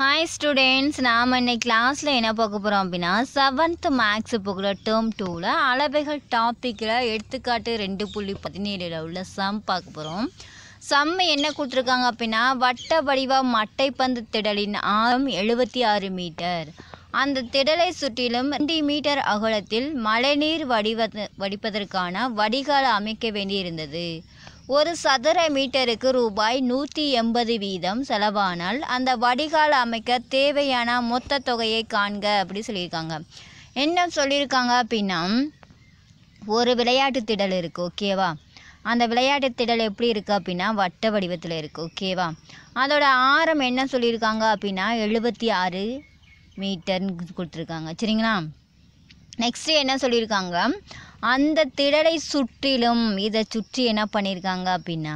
hi students நாம் இன்னைக்கு கிளாஸில் என்ன பார்க்க போகிறோம் அப்படின்னா செவன்த்து மேக்ஸ் புக்கில் டேர்ம் டூவில் அளவைகள் டாப்பிக்கில் எடுத்துக்காட்டு ரெண்டு புள்ளி பதினேழில் உள்ள சம் பார்க்க போகிறோம் சம் என்ன கொடுத்துருக்காங்க அப்படின்னா வட்ட வடிவ மட்டைப்பந்து திடலின் ஆழம் எழுபத்தி ஆறு மீட்டர் அந்த திடலை சுற்றிலும் ரெண்டு மீட்டர் அகலத்தில் மழைநீர் வடிவ வடிப்பதற்கான வடிகால் அமைக்க வேண்டியிருந்தது ஒரு சதுர மீட்டருக்கு ரூபாய் நூற்றி எண்பது வீதம் செலவானால் அந்த வடிகால் அமைக்க தேவையான மொத்த தொகையை காண்க அப்படி சொல்லியிருக்காங்க என்ன சொல்லியிருக்காங்க அப்படின்னா ஒரு விளையாட்டு திடல் இருக்குது ஓகேவா அந்த விளையாட்டு திடல் எப்படி இருக்குது அப்படின்னா வட்ட வடிவத்தில் இருக்குது ஓகேவா அதோட ஆரம் என்ன சொல்லியிருக்காங்க அப்படின்னா எழுபத்தி ஆறு மீட்டர்னு கொடுத்துருக்காங்க சரிங்களா நெக்ஸ்ட்டு என்ன சொல்லியிருக்காங்க அந்த திடலை சுற்றிலும் இதை சுற்றி என்ன பண்ணியிருக்காங்க அப்படின்னா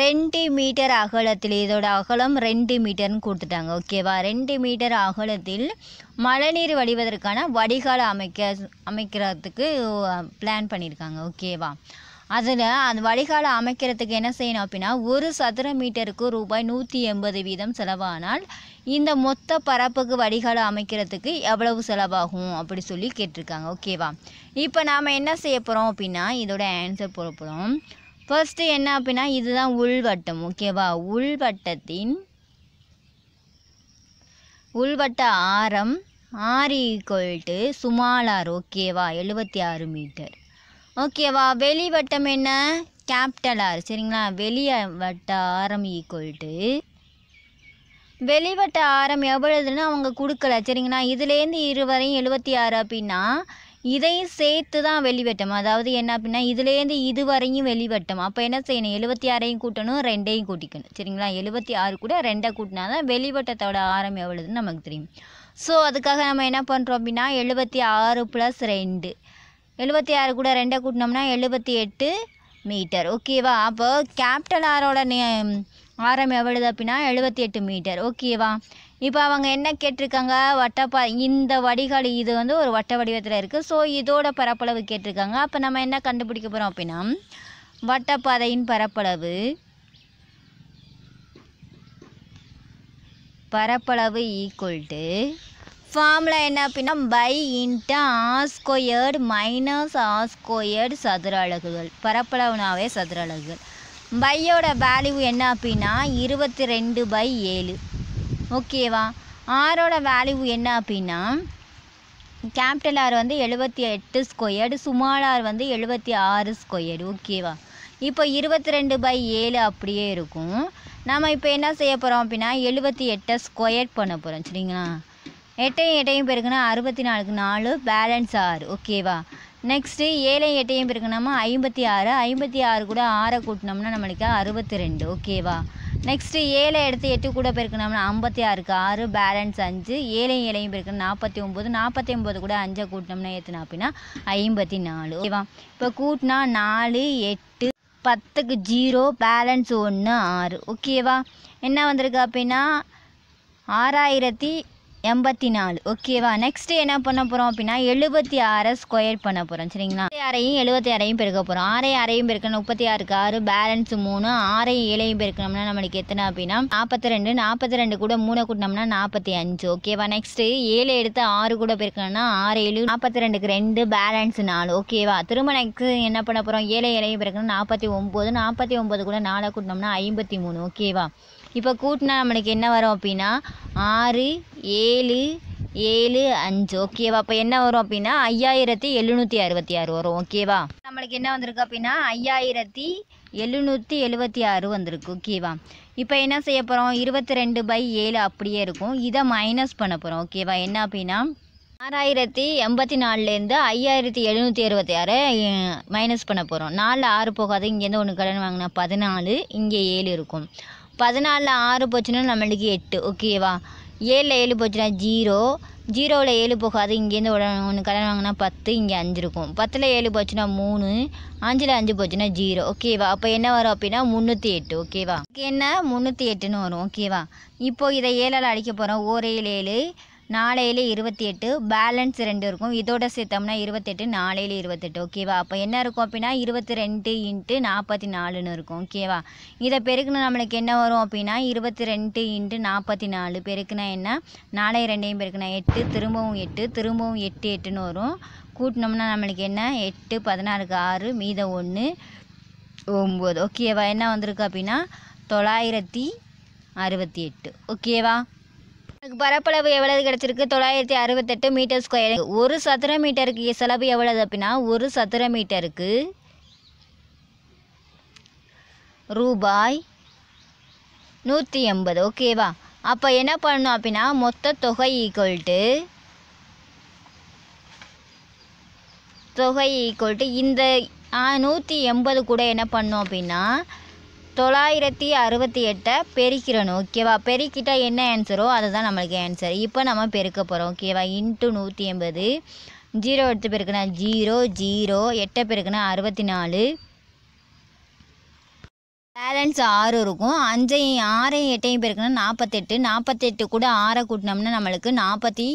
ரெண்டு மீட்டர் அகலத்தில் இதோட அகலம் ரெண்டு மீட்டர்னு கொடுத்துட்டாங்க ஓகேவா ரெண்டு மீட்டர் அகலத்தில் மழைநீர் வடிவதற்கான வடிகால் அமைக்க அமைக்கிறதுக்கு பிளான் பண்ணியிருக்காங்க ஓகேவா அதில் அந்த வடிகாலை அமைக்கிறதுக்கு என்ன செய்யணும் அப்படின்னா ஒரு சதுர மீட்டருக்கு ரூபாய் நூற்றி எண்பது வீதம் செலவானால் இந்த மொத்த பரப்புக்கு வடிகாலை அமைக்கிறதுக்கு எவ்வளவு செலவாகும் அப்படி சொல்லி கேட்டிருக்காங்க ஓகேவா இப்போ நாம் என்ன செய்ய போகிறோம் அப்படின்னா இதோட ஆன்சர் போட போகிறோம் ஃபர்ஸ்ட்டு என்ன அப்படின்னா இதுதான் உள்வட்டம் ஓகேவா உள்வட்டத்தின் உள்வட்ட ஆரம் ஆர் ஈக்குவல் டு சுமாலார் ஓகேவா எழுபத்தி ஆறு மீட்டர் ஓகேவா வெளிவட்டம் என்ன கேபிட்டல் ஆர் சரிங்களா வெளிய வட்ட ஆரம் ஈக்குவல்ட்டு வெளிவட்ட ஆரம் எவ்வளவுன்னு அவங்க கொடுக்கல சரிங்களா இதுலேருந்து இருவரையும் எழுபத்தி ஆறு அப்படின்னா இதையும் சேர்த்து தான் வெளிவட்டம் அதாவது என்ன அப்படின்னா இதுலேருந்து இதுவரையும் வெளிவட்டம் அப்போ என்ன செய்யணும் எழுபத்தி ஆறையும் கூட்டணும் ரெண்டையும் கூட்டிக்கணும் சரிங்களா எழுபத்தி ஆறு கூட ரெண்டை கூட்டினா தான் வெளிவட்டத்தோட ஆரம் எவ்வளவுன்னு நமக்கு தெரியும் ஸோ அதுக்காக நம்ம என்ன பண்ணுறோம் அப்படின்னா எழுபத்தி ஆறு ப்ளஸ் ரெண்டு எழுபத்தி ஆறு கூட ரெண்டை கூட்டினோம்னா எழுபத்தி எட்டு மீட்டர் ஓகேவா அப்போ கேபிட்டல் ஆரோட நே ஆரம் எவ்வளவு அப்படின்னா எழுபத்தி எட்டு மீட்டர் ஓகேவா இப்போ அவங்க என்ன கேட்டிருக்காங்க வட்டப்பா இந்த வடிகால் இது வந்து ஒரு வட்ட வடிவத்தில் இருக்குது ஸோ இதோட பரப்பளவு கேட்டிருக்காங்க அப்போ நம்ம என்ன கண்டுபிடிக்க போகிறோம் அப்படின்னா வட்டப்பாதையின் பரப்பளவு பரப்பளவு ஈக்குவல் டு ஃபார்முலா என்ன அப்படின்னா pi into a squared minus a squared சதுர அலகுகள் பரப்பளவுனாவே சதுர அலகுகள் பையோட வேல்யூ என்ன அப்படின்னா இருபத்தி ரெண்டு பை ஏழு ஓகேவா ஆரோட வேல்யூ என்ன அப்படின்னா கேபிட்டல் ஆர் வந்து எழுபத்தி எட்டு ஸ்கொயர்டு சுமால் ஆர் வந்து எழுபத்தி ஆறு ஸ்கொயர்டு ஓகேவா இப்போ இருபத்தி ரெண்டு பை ஏழு அப்படியே இருக்கும் நம்ம இப்போ என்ன செய்ய போகிறோம் அப்படின்னா எழுபத்தி எட்டை ஸ்கொயர் பண்ண போகிறோம் சரிங்களா எட்டையும் எட்டையும் பெருக்குனா அறுபத்தி நாலுக்கு நாலு பேலன்ஸ் ஆறு ஓகேவா நெக்ஸ்ட்டு ஏழையும் எட்டையும் பெருக்கணும்னா ஐம்பத்தி ஆறு ஐம்பத்தி ஆறு கூட ஆறை கூட்டினோம்னா நம்மளுக்கு அறுபத்தி ரெண்டு ஓகேவா நெக்ஸ்ட்டு ஏழை எடுத்து எட்டு கூட பெருக்கணும்னா ஐம்பத்தி ஆறுக்கு ஆறு பேலன்ஸ் அஞ்சு ஏழையும் ஏழையும் பெருக்கணும் நாற்பத்தி ஒம்பது நாற்பத்தி ஒம்பது கூட அஞ்சை கூட்டினோம்னா ஏற்றுனா அப்படின்னா ஐம்பத்தி நாலு ஓகேவா இப்போ கூட்டினா நாலு எட்டு பத்துக்கு ஜீரோ பேலன்ஸ் ஒன்று ஆறு ஓகேவா என்ன வந்திருக்கு அப்படின்னா ஆறாயிரத்தி எண்பத்தி நாலு ஓகேவா நெக்ஸ்ட்டு என்ன பண்ண போகிறோம் அப்படின்னா எழுபத்தி ஆறை ஸ்கொயர் பண்ண போகிறோம் சரிங்களா ஆறையும் எழுபத்தி ஆறையும் பெருக்க போகிறோம் ஆறையும் ஆறையும் பெருக்கணும் முப்பத்தி ஆறுக்கு ஆறு பேலன்ஸ் மூணு ஆறை ஏழையும் பெருக்கணும்னா நம்மளுக்கு எத்தனை அப்படின்னா நாற்பத்தி ரெண்டு நாற்பத்தி ரெண்டு கூட மூணை கூட்டினோம்னா நாற்பத்தி அஞ்சு ஓகேவா நெக்ஸ்ட்டு ஏழு எடுத்து ஆறு கூட பெருக்கணும்னா ஆறு ஏழு நாற்பத்தி ரெண்டுக்கு ரெண்டு பேலன்ஸ் நாலு ஓகேவா திரும்ப நெக்ஸ்ட் என்ன பண்ண போகிறோம் ஏழை ஏழையும் பெருக்கணும் நாற்பத்தி ஒம்பது நாற்பத்தி ஒம்பது கூட நாலை கூட்டினோம்னா ஐம்பத்தி மூணு ஓகேவா இப்போ கூட்டினா நம்மளுக்கு என்ன வரும் அப்படின்னா ஆறு ஏழு ஏழு அஞ்சு ஓகேவா அப்போ என்ன வரும் அப்படின்னா ஐயாயிரத்தி எழுநூற்றி அறுபத்தி ஆறு வரும் ஓகேவா நம்மளுக்கு என்ன வந்திருக்கு அப்படின்னா ஐயாயிரத்தி எழுநூற்றி எழுபத்தி ஆறு வந்திருக்கு ஓகேவா இப்போ என்ன செய்ய போகிறோம் இருபத்தி ரெண்டு பை ஏழு அப்படியே இருக்கும் இதை மைனஸ் பண்ண போகிறோம் ஓகேவா என்ன அப்படின்னா ஆறாயிரத்தி எண்பத்தி நாலுலேருந்து ஐயாயிரத்தி எழுநூற்றி அறுபத்தி ஆறு மைனஸ் பண்ண போகிறோம் நாலு ஆறு போகாது இங்கேருந்து ஒன்று கடன் வாங்கினா பதினாலு இங்கே ஏழு இருக்கும் பதினாலில் ஆறு போச்சுன்னா நம்மளுக்கு எட்டு ஓகேவா ஏழில் ஏழு போச்சுன்னா ஜீரோ ஜீரோவில் ஏழு போகாது இங்கேருந்து உடனே ஒன்று கடன் வாங்கினா பத்து இங்கே அஞ்சு இருக்கும் பத்தில் ஏழு போச்சுன்னா மூணு அஞ்சில் அஞ்சு போச்சுன்னா ஜீரோ ஓகேவா அப்போ என்ன வரும் அப்படின்னா முந்நூற்றி எட்டு ஓகேவா என்ன முந்நூற்றி எட்டுன்னு வரும் ஓகேவா இப்போது இதை ஏழால் அடிக்க போகிறோம் ஓர் ஏழு நாளையில் இருபத்தி எட்டு பேலன்ஸ் ரெண்டு இருக்கும் இதோட சேர்த்தோம்னா இருபத்தெட்டு நாளையில் இருபத்தெட்டு ஓகேவா அப்போ என்ன இருக்கும் அப்படின்னா இருபத்தி ரெண்டு இன்ட்டு நாற்பத்தி நாலுன்னு இருக்கும் ஓகேவா இதை பெருக்குனா நம்மளுக்கு என்ன வரும் அப்படின்னா இருபத்தி ரெண்டு இன்ட்டு நாற்பத்தி நாலு பெருக்குனா என்ன நாளை ரெண்டையும் பெருக்குனா எட்டு திரும்பவும் எட்டு திரும்பவும் எட்டு எட்டுன்னு வரும் கூட்டினோம்னா நம்மளுக்கு என்ன எட்டு பதினாறுக்கு ஆறு மீதம் ஒன்று ஒம்பது ஓகேவா என்ன வந்திருக்கு அப்படின்னா தொள்ளாயிரத்தி அறுபத்தி எட்டு ஓகேவா எனக்கு பரப்பளவு எவ்வளவு கிடைச்சிருக்கு தொள்ளாயிரத்தி அறுபத்தெட்டு மீட்டர் ஸ்கொயர் ஒரு சதுர மீட்டருக்கு செலவு எவ்வளவு அப்படின்னா ஒரு சதுர மீட்டருக்கு ரூபாய் நூற்றி எண்பது ஓகேவா அப்போ என்ன பண்ணணும் அப்படின்னா மொத்த தொகை ஈக்குவல் தொகை ஈக்குவல் இந்த நூற்றி எண்பது கூட என்ன பண்ணோம் அப்படின்னா தொள்ளாயிரத்தி அறுபத்தி எட்டை பெருக்கிறணும் ஓகேவா பெருக்கிட்டால் என்ன ஆன்சரோ தான் நம்மளுக்கு ஆன்சர் இப்போ நம்ம பெருக்க போகிறோம் ஓகேவா இன்ட்டு நூற்றி எண்பது ஜீரோ எடுத்து பெருக்கணும் ஜீரோ ஜீரோ எட்டை பெருக்கணும் அறுபத்தி நாலு பேலன்ஸ் ஆறு இருக்கும் அஞ்சையும் ஆறையும் எட்டையும் பெருக்கணும் நாற்பத்தெட்டு நாற்பத்தெட்டு கூட ஆறை கூட்டினோம்னா நம்மளுக்கு நாற்பத்தி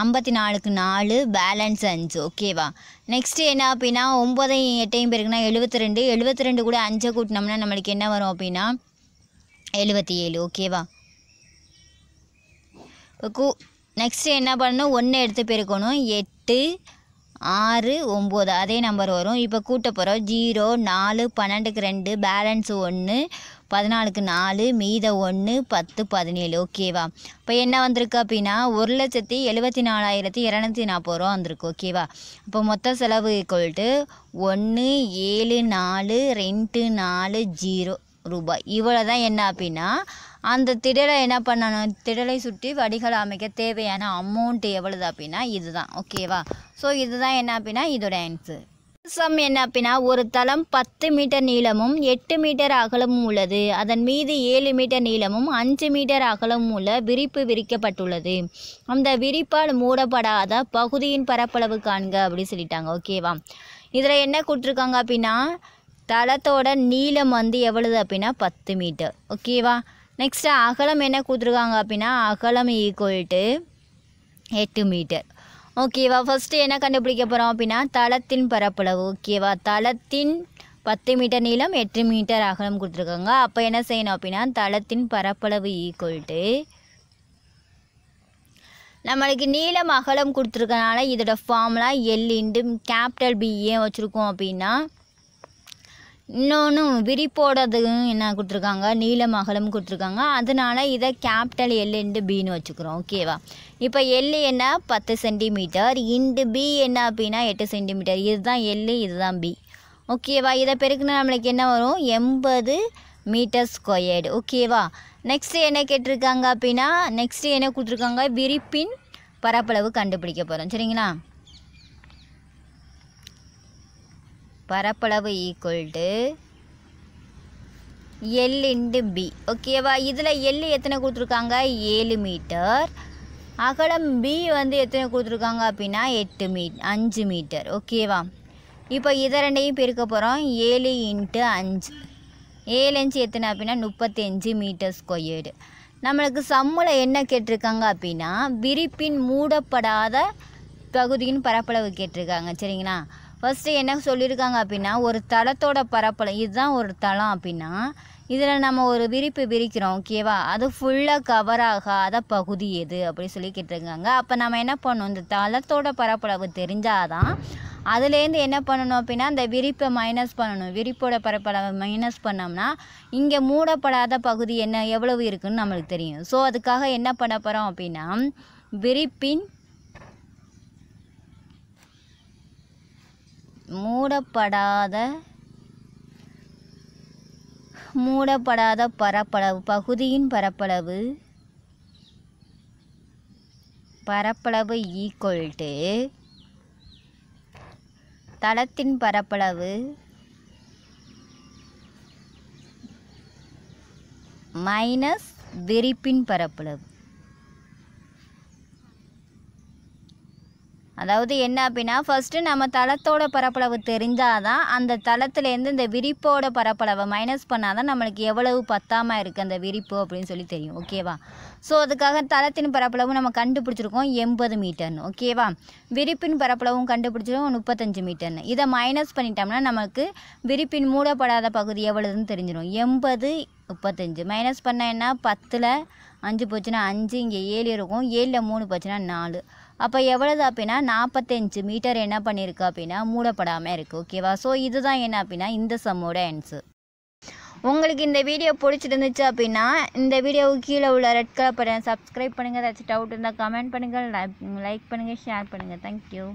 ஐம்பத்தி நாலுக்கு நாலு பேலன்ஸ் அஞ்சு ஓகேவா நெக்ஸ்ட்டு என்ன அப்படின்னா ஒம்பதையும் எட்டையும் பேருக்குன்னா எழுபத்தி ரெண்டு எழுபத்தி ரெண்டு கூட அஞ்சை கூட்டினோம்னா நம்மளுக்கு என்ன வரும் அப்படின்னா எழுபத்தி ஏழு ஓகேவா இப்போ கூ நெக்ஸ்ட்டு என்ன பண்ணணும் ஒன்று எடுத்து பெருக்கணும் எட்டு ஆறு ஒம்பது அதே நம்பர் வரும் இப்போ கூட்ட போகிறோம் ஜீரோ நாலு பன்னெண்டுக்கு ரெண்டு பேலன்ஸ் ஒன்று பதினாலுக்கு நாலு மீத ஒன்று பத்து பதினேழு ஓகேவா இப்போ என்ன வந்திருக்கு அப்படின்னா ஒரு லட்சத்தி எழுபத்தி நாலாயிரத்தி இரநூத்தி நாற்பது ரூபா வந்திருக்கு ஓகேவா இப்போ மொத்த செலவு ஈக்குவல்ட்டு ஒன்று ஏழு நாலு ரெண்டு நாலு ஜீரோ ரூபாய் இவ்வளோ தான் என்ன அப்படின்னா அந்த திடலை என்ன பண்ணணும் திடலை சுற்றி வடிகள் அமைக்க தேவையான அமௌண்ட்டு எவ்வளவு அப்படின்னா இதுதான் ஓகேவா ஸோ இதுதான் என்ன அப்படின்னா இதோட ஆன்சர் சம் என்ன அப்படின்னா ஒரு தளம் பத்து மீட்டர் நீளமும் எட்டு மீட்டர் அகலமும் உள்ளது அதன் மீது ஏழு மீட்டர் நீளமும் அஞ்சு மீட்டர் அகலமும் உள்ள விரிப்பு விரிக்கப்பட்டுள்ளது அந்த விரிப்பால் மூடப்படாத பகுதியின் பரப்பளவு காண்க அப்படின்னு சொல்லிட்டாங்க ஓகேவா இதில் என்ன கொடுத்துருக்காங்க அப்படின்னா தளத்தோட நீளம் வந்து எவ்வளவு அப்படின்னா பத்து மீட்டர் ஓகேவா நெக்ஸ்ட்டு அகலம் என்ன கொடுத்துருக்காங்க அப்படின்னா அகலம் ஈக்குவல்ட்டு எட்டு மீட்டர் ஓகேவா ஃபஸ்ட்டு என்ன கண்டுபிடிக்க போகிறோம் அப்படின்னா தளத்தின் பரப்பளவு ஓகேவா தளத்தின் பத்து மீட்டர் நீளம் எட்டு மீட்டர் அகலம் கொடுத்துருக்காங்க அப்போ என்ன செய்யணும் அப்படின்னா தளத்தின் பரப்பளவு ஈக்குவல்ட்டு நம்மளுக்கு நீளம் அகலம் கொடுத்துருக்கனால இதோட ஃபார்முலா எல் இண்டும் கேபிட்டல் பி ஏன் வச்சுருக்கோம் அப்படின்னா இன்னொன்று போடுறதுக்கும் என்ன கொடுத்துருக்காங்க நீளம் மகளும் கொடுத்துருக்காங்க அதனால் இதை கேபிட்டல் எல் இண்டு பின்னு வச்சுக்கிறோம் ஓகேவா இப்போ எல் என்ன பத்து சென்டிமீட்டர் இண்டு பி என்ன அப்படின்னா எட்டு சென்டிமீட்டர் இதுதான் எல் இதுதான் பி ஓகேவா இதை பெருக்குனா நம்மளுக்கு என்ன வரும் எண்பது மீட்டர் ஸ்கொயர்டு ஓகேவா நெக்ஸ்ட்டு என்ன கேட்டிருக்காங்க அப்படின்னா நெக்ஸ்ட்டு என்ன கொடுத்துருக்காங்க விரிப்பின் பரப்பளவு கண்டுபிடிக்க போகிறோம் சரிங்களா பரப்பளவு equal to L into B ஓகேவா இதில் எல் எத்தனை கொடுத்துருக்காங்க ஏழு மீட்டர் அகலம் பி வந்து எத்தனை கொடுத்துருக்காங்க அப்படின்னா எட்டு மீட் அஞ்சு மீட்டர் ஓகேவா இப்போ இதை ரெண்டையும் பெருக்க போகிறோம் ஏழு இன்ட்டு அஞ்சு ஏழு அஞ்சு எத்தனை அப்படின்னா முப்பத்தஞ்சு மீட்டர் ஸ்கொயர்டு நம்மளுக்கு சம்மில் என்ன கேட்டிருக்காங்க அப்படின்னா விரிப்பின் மூடப்படாத பகுதியின் பரப்பளவு கேட்டிருக்காங்க சரிங்களா ஃபஸ்ட்டு என்ன சொல்லியிருக்காங்க அப்படின்னா ஒரு தளத்தோட பரப்பளம் இதுதான் ஒரு தளம் அப்படின்னா இதில் நம்ம ஒரு விரிப்பு விரிக்கிறோம் ஓகேவா அது ஃபுல்லாக கவர் ஆகாத பகுதி எது அப்படின்னு சொல்லி கேட்டிருக்காங்க அப்போ நம்ம என்ன பண்ணணும் இந்த தளத்தோட பரப்பளவு தெரிஞ்சாதான் அதுலேருந்து என்ன பண்ணணும் அப்படின்னா அந்த விரிப்பை மைனஸ் பண்ணணும் விரிப்போட பரப்பளவை மைனஸ் பண்ணோம்னா இங்கே மூடப்படாத பகுதி என்ன எவ்வளவு இருக்குதுன்னு நம்மளுக்கு தெரியும் ஸோ அதுக்காக என்ன பண்ண போகிறோம் அப்படின்னா விரிப்பின் மூடப்படாத மூடப்படாத பரப்பளவு பகுதியின் பரப்பளவு பரப்பளவு ஈக்குவல் தளத்தின் பரப்பளவு மைனஸ் விரிப்பின் பரப்பளவு அதாவது என்ன அப்படின்னா ஃபஸ்ட்டு நம்ம தளத்தோட பரப்பளவு தெரிஞ்சால் தான் அந்த தளத்துலேருந்து இந்த விரிப்போட பரப்பளவை மைனஸ் பண்ணால் தான் நம்மளுக்கு எவ்வளவு பத்தாமல் இருக்குது அந்த விரிப்பு அப்படின்னு சொல்லி தெரியும் ஓகேவா ஸோ அதுக்காக தளத்தின் பரப்பளவு நம்ம கண்டுபிடிச்சிருக்கோம் எண்பது மீட்டர்னு ஓகேவா விரிப்பின் பரப்பளவும் கண்டுபிடிச்சிருக்கோம் முப்பத்தஞ்சு மீட்டர்னு இதை மைனஸ் பண்ணிட்டோம்னா நமக்கு விரிப்பின் மூடப்படாத பகுதி எவ்வளவுன்னு தெரிஞ்சிடும் எண்பது முப்பத்தஞ்சு மைனஸ் பண்ண என்ன பத்தில் அஞ்சு போச்சுன்னா அஞ்சு இங்கே ஏழு இருக்கும் ஏழில் மூணு போச்சுன்னா நாலு அப்போ எவ்வளவு அப்படின்னா நாற்பத்தஞ்சு மீட்டர் என்ன பண்ணியிருக்கு அப்படின்னா மூடப்படாமல் இருக்குது ஓகேவா ஸோ இதுதான் என்ன அப்படின்னா இந்த சம்மோட ஆன்சர் உங்களுக்கு இந்த வீடியோ பிடிச்சிருந்துச்சு அப்படின்னா இந்த வீடியோவுக்கு கீழே உள்ள ரெட் கலர் பட்டன் சப்ஸ்கிரைப் பண்ணுங்கள் ஏதாச்சும் டவுட் இருந்தால் கமெண்ட் பண்ணுங்கள் லைக் பண்ணுங்கள் ஷேர் பண்ணுங்கள் தேங்க்யூ